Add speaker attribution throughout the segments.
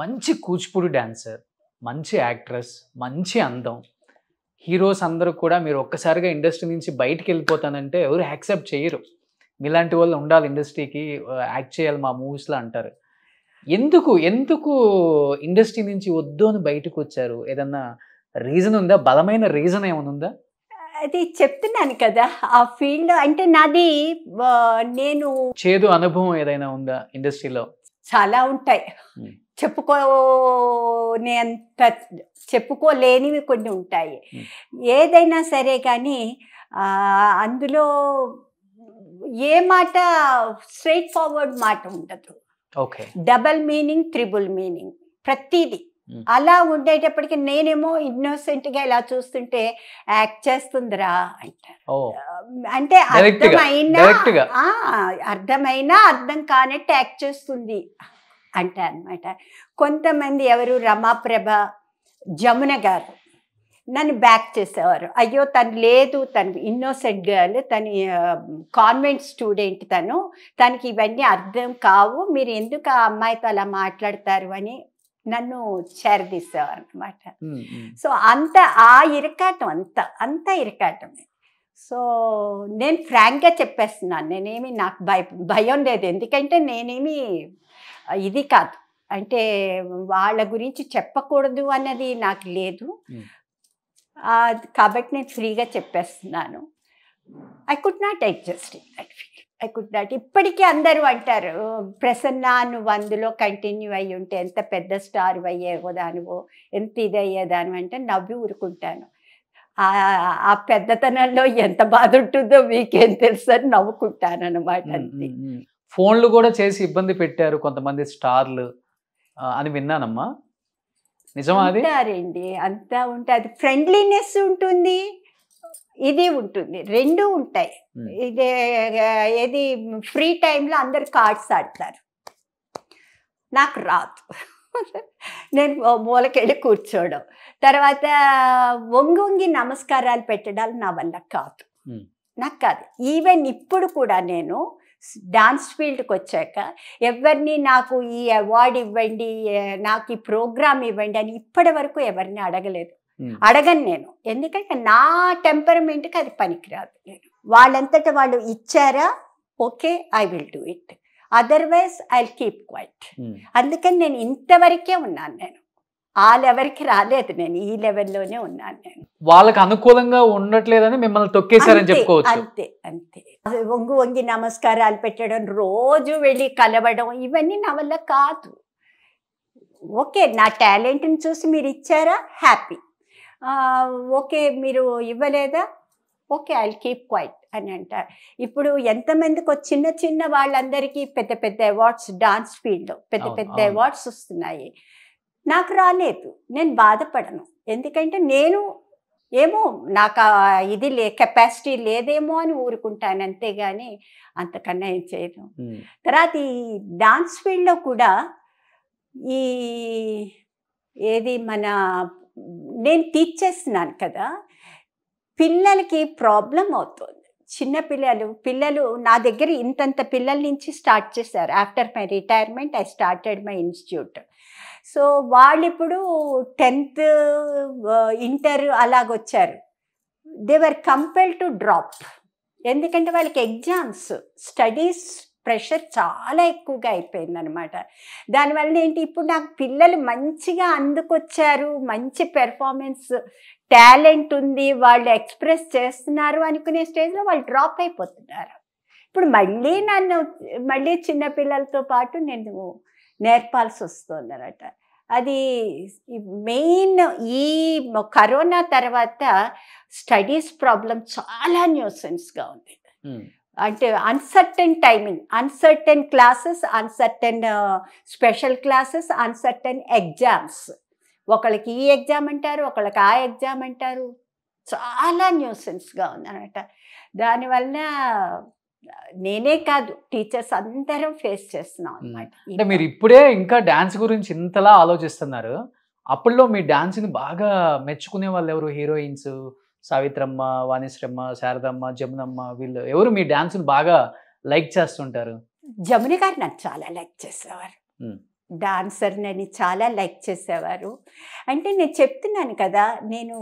Speaker 1: మంచి కూచిపూడి డాన్సర్ మంచి యాక్ట్రెస్ మంచి అందం హీరోస్ అందరూ కూడా మీరు ఒక్కసారిగా ఇండస్ట్రీ నుంచి బయటికి వెళ్ళిపోతానంటే ఎవరు యాక్సెప్ట్ చేయరు మీలాంటి వాళ్ళు ఉండాలి ఇండస్ట్రీకి యాక్ట్ చేయాలి మా మూవీస్లో అంటారు ఎందుకు ఎందుకు ఇండస్ట్రీ నుంచి వద్దు అని బయటకు వచ్చారు ఏదన్నా రీజన్ ఉందా బలమైన రీజన్ ఏమైనా ఉందా
Speaker 2: అది చెప్తున్నాను కదా ఆ ఫీల్డ్ అంటే నాది నేను
Speaker 1: చేదు అనుభవం ఏదైనా ఉందా ఇండస్ట్రీలో
Speaker 2: చాలా ఉంటాయి చెప్పుకోనే చెప్పుకోలేనివి కొన్ని ఉంటాయి ఏదైనా సరే కానీ అందులో ఏ మాట స్ట్రైట్ ఫార్వర్డ్ మాట ఉండదు డబల్ మీనింగ్ త్రిబుల్ మీనింగ్ ప్రతిదీ అలా ఉండేటప్పటికి నేనేమో ఇన్నోసెంట్ గా ఇలా చూస్తుంటే యాక్ట్ చేస్తుందిరా అంటే అర్థమైనా అర్థమైనా అర్థం కానట్టు యాక్ట్ చేస్తుంది అంటే అనమాట కొంతమంది ఎవరు రమాప్రభ జమున గారు నన్ను బ్యాక్ చేసేవారు అయ్యో తను లేదు తను ఇన్నోసెంట్ గర్ల్ తను కాన్వెంట్ స్టూడెంట్ తను తనకి ఇవన్నీ అర్థం కావు మీరు ఎందుకు ఆ అమ్మాయితో అలా మాట్లాడతారు అని నన్ను చేరదీసేవారు అనమాట సో అంత ఆ ఇరకాటం అంత అంత ఇరకాటమే సో నేను ఫ్రాంక్గా చెప్పేస్తున్నాను నేనేమి నాకు భయ భయం లేదు ఎందుకంటే నేనేమి ఇది కాదు అంటే వాళ్ళ గురించి చెప్పకూడదు అన్నది నాకు లేదు కాబట్టి నేను ఫ్రీగా చెప్పేస్తున్నాను I could not adjust in I could not ఇప్పటికీ అందరూ అంటారు ప్రసన్న నువ్వు అందులో కంటిన్యూ అయ్యి ఉంటే ఎంత పెద్ద స్టార్ దానివో ఎంత ఇది ఇదయ్యేదానివో అంటే నవ్వి ఊరుకుంటాను ఆ పెద్దతనంలో ఎంత బాధ ఉంటుందో మీకేం తెలుసు అని నవ్వుకుంటాను అనమాట
Speaker 1: ఫోన్లు కూడా చేసి ఇబ్బంది పెట్టారు కొంతమంది స్టార్లు అని విన్నానమ్మా నిజమా అది
Speaker 2: అంతా ఉంటాయి అది ఫ్రెండ్లీనెస్ ఉంటుంది ఇది ఉంటుంది రెండు ఉంటాయి ఇది ఏది ఫ్రీ టైంలో అందరు కార్డ్స్ ఆడతారు నాకు రాదు నేను మూలకెళ్ళి కూర్చోవడం తర్వాత వంగొంగి నమస్కారాలు పెట్టడాలు నా వల్ల కాదు నాకు కాదు ఈవెన్ ఇప్పుడు కూడా నేను డాన్స్ ఫీల్డ్కి వచ్చాక ఎవరిని నాకు ఈ అవార్డు ఇవ్వండి నాకు ఈ ప్రోగ్రామ్ ఇవ్వండి అని ఇప్పటి వరకు ఎవరిని అడగలేదు అడగను నేను ఎందుకంటే నా టెంపర్మెంట్కి అది పనికిరాదు వాళ్ళంతటా వాళ్ళు ఇచ్చారా okay I will do it otherwise I keep quiet అందుకని నేను ఇంతవరకే ఉన్నాను నేను ఆ లెవెల్కి రాలేదు నేను ఈ లెవెల్లోనే ఉన్నాను నేను
Speaker 1: వాళ్ళకి అనుకూలంగా ఉండట్లేదని మిమ్మల్ని తొక్కేశారని చెప్పుకోవచ్చు
Speaker 2: అంతే అంతే వంగు వంగి నమస్కారాలు పెట్టడం రోజు వెళ్ళి కలవడం ఇవన్నీ నా వల్ల కాదు ఓకే నా టాలెంట్ని చూసి మీరు ఇచ్చారా హ్యాపీ ఓకే మీరు ఇవ్వలేదా ఓకే ఐ కీప్ క్వైట్ అని అంటారు ఇప్పుడు ఎంతమందికి చిన్న చిన్న వాళ్ళందరికీ పెద్ద పెద్ద అవార్డ్స్ డాన్స్ ఫీల్డ్లో పెద్ద పెద్ద అవార్డ్స్ వస్తున్నాయి నాకు రాలేదు నేను బాధపడను ఎందుకంటే నేను ఏమో నాకు ఇది లే కెపాసిటీ లేదేమో అని ఊరుకుంటాను అంతేగాని అంతకన్నా ఏం చేయను తర్వాత ఈ డాన్స్ ఫీల్డ్లో కూడా ఈ ఏది మన నేను టీచ్ చేస్తున్నాను కదా పిల్లలకి ప్రాబ్లం అవుతుంది చిన్న పిల్లలు పిల్లలు నా దగ్గర ఇంతంత పిల్లల నుంచి స్టార్ట్ చేశారు after my retirement I started my institute so వాళ్ళు ఇప్పుడు టెన్త్ ఇంటర్ అలాగొచ్చారు they were compel to drop ఎందుకంటే వాళ్ళకి ఎగ్జామ్స్ స్టడీస్ ప్రెషర్ చాలా ఎక్కువగా అయిపోయిందనమాట దానివల్ల ఏంటి ఇప్పుడు నాకు పిల్లలు మంచిగా అందుకొచ్చారు మంచి పెర్ఫార్మెన్స్ టాలెంట్ ఉంది వాళ్ళు ఎక్స్ప్రెస్ చేస్తున్నారు అనుకునే స్టేజ్లో వాళ్ళు డ్రాప్ అయిపోతున్నారు ఇప్పుడు మళ్ళీ నన్ను మళ్ళీ చిన్నపిల్లలతో పాటు నేను నేర్పాల్సి అనమాట అది మెయిన్ ఈ కరోనా తర్వాత స్టడీస్ ప్రాబ్లం చాలా న్యూసెన్స్గా ఉంది అంటే uncertain timing uncertain classes uncertain special classes uncertain exams ఒకళ్ళకి ఈ ఎగ్జామ్ అంటారు ఒకళ్ళకి ఆ ఎగ్జామ్ అంటారు చాలా న్యూసెన్స్గా ఉందన్నమాట దానివల్ల నేనే కాదు టీచర్స్ అందరం ఫేస్ చేస్తున్నాం
Speaker 1: అనమాట అంటే మీరు ఇప్పుడే ఇంకా డాన్స్ గురించి ఇంతలా ఆలోచిస్తున్నారు అప్పుడులో మీ డాన్స్ని బాగా మెచ్చుకునే వాళ్ళు ఎవరు హీరోయిన్స్ సావిత్రమ్మ వాణిశ్రమ్మ శారదమ్మ జమునమ్మ వీళ్ళు ఎవరు మీ డాన్స్ని బాగా లైక్ చేస్తుంటారు
Speaker 2: జముని గారు నాకు చాలా లైక్ చేసేవారు డాన్సర్ నన్ను చాలా లైక్ చేసేవారు అంటే నేను చెప్తున్నాను కదా నేను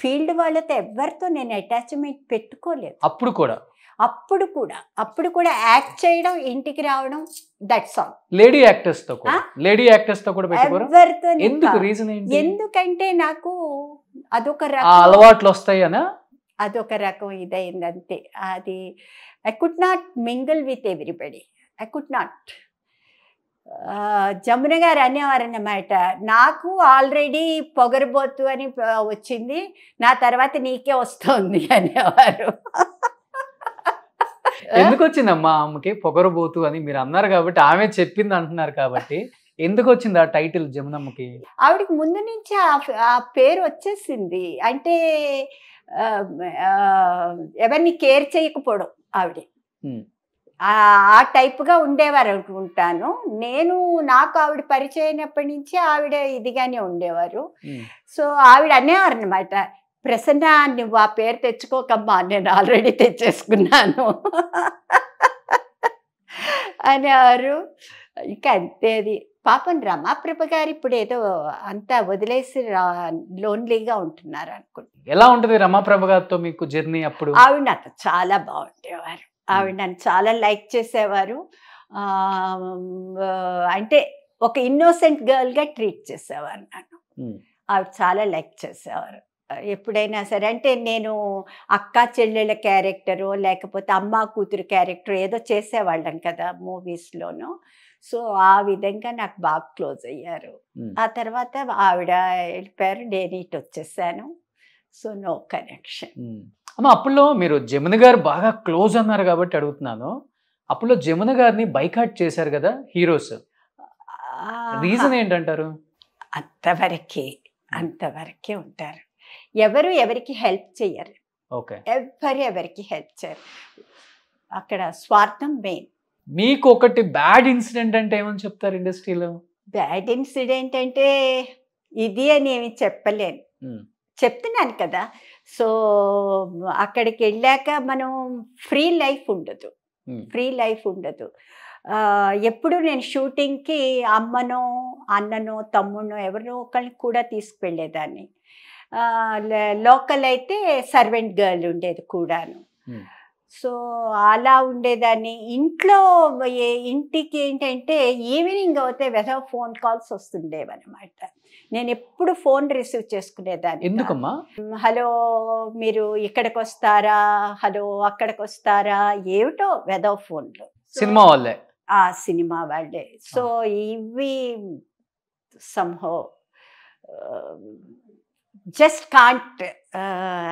Speaker 2: ఫీల్డ్ వాళ్ళతో ఎవరితో నేను అటాచ్మెంట్ పెట్టుకోలేదు అప్పుడు కూడా అప్పుడు కూడా అప్పుడు కూడా యాక్ట్ చేయడం ఇంటికి రావడం దట్స్ ఆల్
Speaker 1: లేడీ యాక్టర్స్ తో లేడీ యాక్టర్స్ తో కూడా ఎవరితో
Speaker 2: ఎందుకు రీజన్ ఎందుకంటే నాకు అదొక అలవాట్లు వస్తాయనా అదొక రకం ఇదైంది అంతే అది I could not mingle with everybody I could not Jamuna గారు అన్నమాట నాకు ఆల్రెడీ పొగరబోతు అని వచ్చింది నా తర్వాత నీకే వస్తుంది అనేవారు
Speaker 1: ఎందుకు వచ్చిందమ్మా ఆమెకి పొగరబోతు అని మీరు అన్నారు కాబట్టి ఆమె చెప్పింది అంటున్నారు కాబట్టి ఎందుకు వచ్చింది ఆ టైటిల్ జమునమ్మకి
Speaker 2: ఆవిడకి ముందు నుంచి ఆ పేరు వచ్చేసింది అంటే ఎవరిని కేర్ చేయకపోవడం ఆవిడ ఆ టైప్గా ఉండేవారు అనుకుంటాను నేను నాకు ఆవిడ పరిచయం అయినప్పటి నుంచి ఆవిడ ఇదిగానే ఉండేవారు సో ఆవిడ అనేవారు అనమాట ప్రసన్న నువ్వు ఆ పేరు తెచ్చుకోకమ్మా నేను ఆల్రెడీ తెచ్చేసుకున్నాను అనేవారు ఇంకా అంతేది పాపం రమాప్రభ గారు ఇప్పుడు ఏదో అంతా వదిలేసి లోన్లీగా ఉంటున్నారు అనుకుంటు
Speaker 1: ఎలా ఉంటుంది రమాప్రభ గారితో మీకు జర్నీ అప్పుడు
Speaker 2: ఆవిడ నాకు చాలా బాగుండేవారు ఆవిడ నన్ను చాలా లైక్ చేసేవారు అంటే ఒక ఇన్నోసెంట్ గర్ల్గా ట్రీట్ చేసేవారు నన్ను ఆవిడ చాలా లైక్ చేసేవారు ఎప్పుడైనా సరే అంటే నేను అక్క చెల్లెళ్ళ క్యారెక్టరు లేకపోతే అమ్మ కూతురు క్యారెక్టర్ ఏదో చేసేవాళ్ళం కదా మూవీస్లోనూ సో ఆ విధంగా నాకు బాగా క్లోజ్ అయ్యారు ఆ తర్వాత ఆవిడ వెళ్ళిపోయారు నేను ఇటు వచ్చేసాను సో నో కనెక్షన్
Speaker 1: అమ్మ అప్పుల్లో మీరు జమున గారు బాగా క్లోజ్ అన్నారు కాబట్టి అడుగుతున్నాను అప్పుల్లో జమున గారిని బైకాట్ చేశారు కదా హీరోస్ రీజన్ ఏంటంటారు అంతవరకే అంతవరకే ఉంటారు
Speaker 2: ఎవరు ఎవరికి హెల్ప్ చేయరు ఎవరు ఎవరికి హెల్ప్ చేయరు అక్కడ స్వార్థం మెయిన్
Speaker 1: మీకు ఒకటి బ్యాడ్ ఇన్సిడెంట్ అంటే ఏమని చెప్తారు ఇండస్ట్రీలో
Speaker 2: బ్యాడ్ ఇన్సిడెంట్ అంటే ఇది అని ఏమి చెప్పలేను చెప్తున్నాను కదా సో అక్కడికి వెళ్ళాక మనం ఫ్రీ లైఫ్ ఉండదు ఫ్రీ లైఫ్ ఉండదు ఎప్పుడు నేను షూటింగ్కి అమ్మనో అన్ననో తమ్ముడో ఎవరినో ఒకరిని కూడా తీసుకువెళ్ళేదాన్ని లోకల్ అయితే సర్వెంట్ గర్ల్ ఉండేది కూడాను సో అలా ఉండేదాన్ని ఇంట్లో ఇంటికి ఏంటంటే ఈవినింగ్ అయితే వెధవ ఫోన్ కాల్స్ వస్తుండేవన్నమాట నేను ఎప్పుడు ఫోన్ రిసీవ్ చేసుకునేదాన్ని ఎందుకమ్మా హలో మీరు ఇక్కడికి వస్తారా హలో అక్కడికి వస్తారా ఏమిటో వెధవ ఫోన్లు సినిమా వాళ్ళే ఆ సినిమా వాళ్ళే సో ఇవి సంహో జస్ట్ కాంట్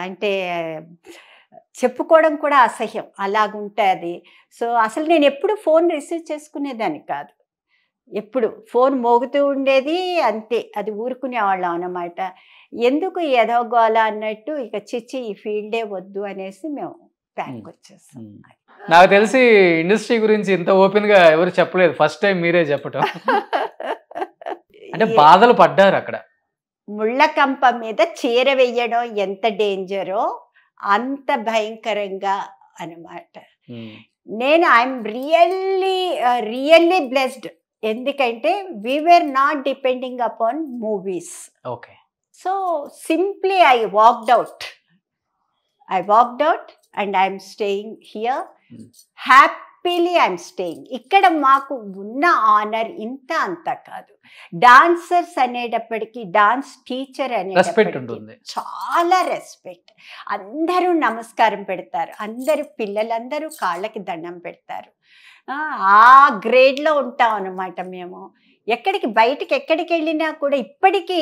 Speaker 2: అంటే చెప్పుకోవడం కూడా అసహ్యం అలాగుంటుంది సో అసలు నేను ఎప్పుడు ఫోన్ రిసీవ్ చేసుకునేదాన్ని కాదు ఎప్పుడు ఫోన్ మోగుతూ ఉండేది అంతే అది ఊరుకునేవాళ్ళం అన్నమాట ఎందుకు ఎదవగోల అన్నట్టు ఇక చిచ్చి ఈ ఫీల్డే వద్దు అనేసి మేము ప్యాక్ వచ్చేస్తాం
Speaker 1: నాకు తెలిసి ఇండస్ట్రీ గురించి ఇంత ఓపెన్గా ఎవరు చెప్పలేదు ఫస్ట్ టైం మీరే చెప్పటం
Speaker 2: అంటే బాధలు పడ్డారు అక్కడ ముళ్ళకంప మీద చీర వేయడం ఎంత డేంజరో అంత భయంకరంగా అనమాట నేను ఐఎమ్ రియల్లీ రియల్లీ బ్లెస్డ్ ఎందుకంటే we were not depending upon movies okay so simply I walked out I walked out and I'm staying here happy happily I'm staying ఇక్కడ మాకు ఉన్న ఆనర్ ఇంత అంత కాదు డాన్సర్స్ అనేటప్పటికీ డాన్స్ టీచర్ అనేటప్పటికీ చాలా రెస్పెక్ట్ అందరూ నమస్కారం పెడతారు అందరు పిల్లలందరూ కాళ్ళకి దండం పెడతారు ఆ గ్రేడ్లో ఉంటాం అనమాట మేము ఎక్కడికి బయటకి ఎక్కడికి వెళ్ళినా కూడా ఇప్పటికీ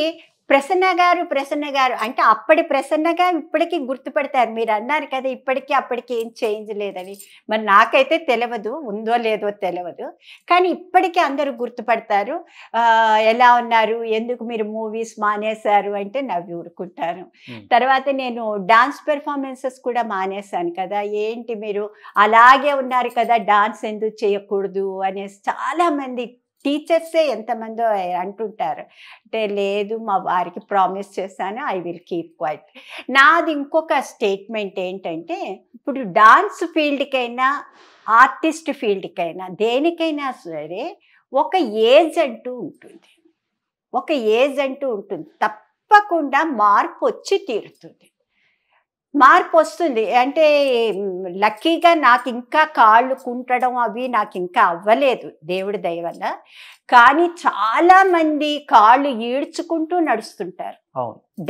Speaker 2: ప్రసన్న గారు ప్రసన్న గారు అంటే అప్పటి ప్రసన్నగా ఇప్పటికీ గుర్తుపెడతారు మీరు అన్నారు కదా ఇప్పటికీ అప్పటికి ఏం చేంజ్ లేదని మరి నాకైతే తెలియదు ఉందో లేదో తెలియదు కానీ ఇప్పటికీ అందరూ గుర్తుపడతారు ఎలా ఉన్నారు ఎందుకు మీరు మూవీస్ మానేశారు అంటే నవ్వి ఊరుకుంటాను తర్వాత నేను డాన్స్ పెర్ఫార్మెన్సెస్ కూడా మానేశాను కదా ఏంటి మీరు అలాగే ఉన్నారు కదా డాన్స్ ఎందుకు చేయకూడదు అనేసి చాలామంది టీచర్సే ఎంతమందో అంటుంటారు అంటే లేదు మా వారికి ప్రామిస్ చేశాను ఐ విల్ కీప్ క్వైట్ నాది ఇంకొక స్టేట్మెంట్ ఏంటంటే ఇప్పుడు డాన్స్ ఫీల్డ్కైనా ఆర్టిస్ట్ ఫీల్డ్కైనా దేనికైనా సరే ఒక ఏజ్ అంటూ ఉంటుంది ఒక ఏజ్ అంటూ ఉంటుంది తప్పకుండా మార్పు వచ్చి తీరుతుంది మార్పు వస్తుంది అంటే లక్కీగా నాకు ఇంకా కాళ్ళు కుంటడం అవి నాకు ఇంకా అవ్వలేదు దేవుడి దయ వల్ల కానీ చాలా మంది కాళ్ళు ఈడ్చుకుంటూ నడుస్తుంటారు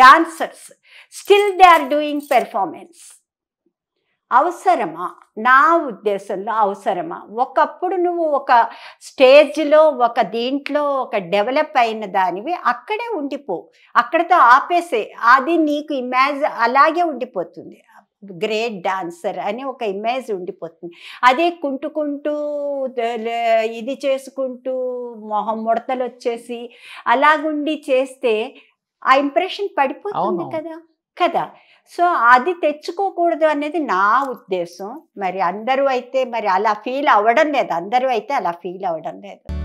Speaker 2: dancers still they are doing performance అవసరమా నా ఉద్దేశంలో అవసరమా ఒకప్పుడు నువ్వు ఒక స్టేజ్లో ఒక దీంట్లో ఒక డెవలప్ అయిన దానివి అక్కడే ఉండిపో అక్కడతో ఆపేసే అది నీకు ఇమేజ్ అలాగే ఉండిపోతుంది గ్రేట్ డాన్సర్ అని ఒక ఇమేజ్ ఉండిపోతుంది అదే కుంటుకుంటూ ఇది చేసుకుంటూ మొహం ముడతలు వచ్చేసి అలాగుండి చేస్తే ఆ ఇంప్రెషన్ పడిపోతుంది కదా కదా సో అది తెచ్చుకోకూడదు అనేది నా ఉద్దేశం మరి అందరూ అయితే మరి అలా ఫీల్ అవ్వడం లేదు అందరూ అయితే అలా ఫీల్ అవ్వడం లేదు